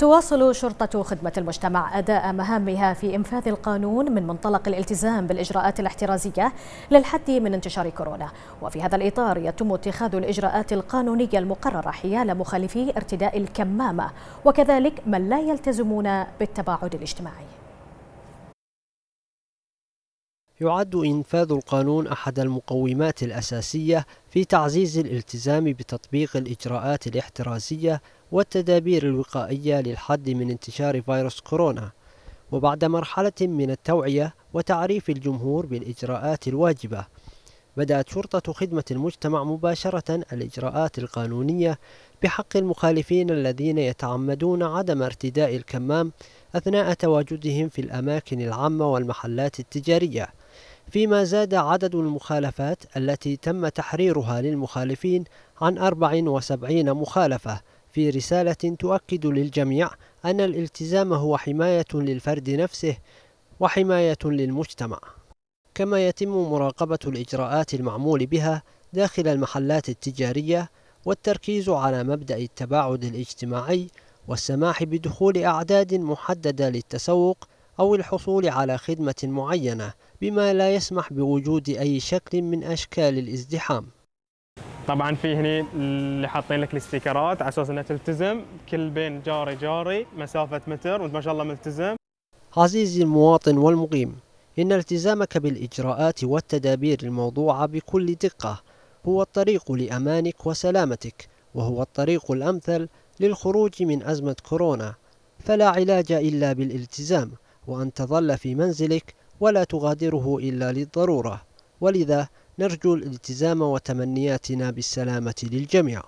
تواصل شرطة خدمة المجتمع أداء مهامها في إنفاذ القانون من منطلق الالتزام بالإجراءات الاحترازية للحد من انتشار كورونا وفي هذا الإطار يتم اتخاذ الإجراءات القانونية المقررة حيال مخالفي ارتداء الكمامة وكذلك من لا يلتزمون بالتباعد الاجتماعي يعد إنفاذ القانون أحد المقومات الأساسية في تعزيز الالتزام بتطبيق الإجراءات الاحترازية والتدابير الوقائية للحد من انتشار فيروس كورونا وبعد مرحلة من التوعية وتعريف الجمهور بالإجراءات الواجبة بدأت شرطة خدمة المجتمع مباشرة الإجراءات القانونية بحق المخالفين الذين يتعمدون عدم ارتداء الكمام أثناء تواجدهم في الأماكن العامة والمحلات التجارية فيما زاد عدد المخالفات التي تم تحريرها للمخالفين عن 74 مخالفة في رسالة تؤكد للجميع أن الالتزام هو حماية للفرد نفسه وحماية للمجتمع كما يتم مراقبة الإجراءات المعمول بها داخل المحلات التجارية والتركيز على مبدأ التباعد الاجتماعي والسماح بدخول أعداد محددة للتسوق أو الحصول على خدمة معينة بما لا يسمح بوجود أي شكل من أشكال الازدحام طبعا في هني اللي حاطين لك الاستيكرات على اساس انها تلتزم كل بين جاري جاري مسافه متر وانت ما شاء الله ملتزم. عزيزي المواطن والمقيم ان التزامك بالاجراءات والتدابير الموضوعه بكل دقه هو الطريق لامانك وسلامتك وهو الطريق الامثل للخروج من ازمه كورونا فلا علاج الا بالالتزام. وأن تظل في منزلك ولا تغادره إلا للضرورة ولذا نرجو الالتزام وتمنياتنا بالسلامة للجميع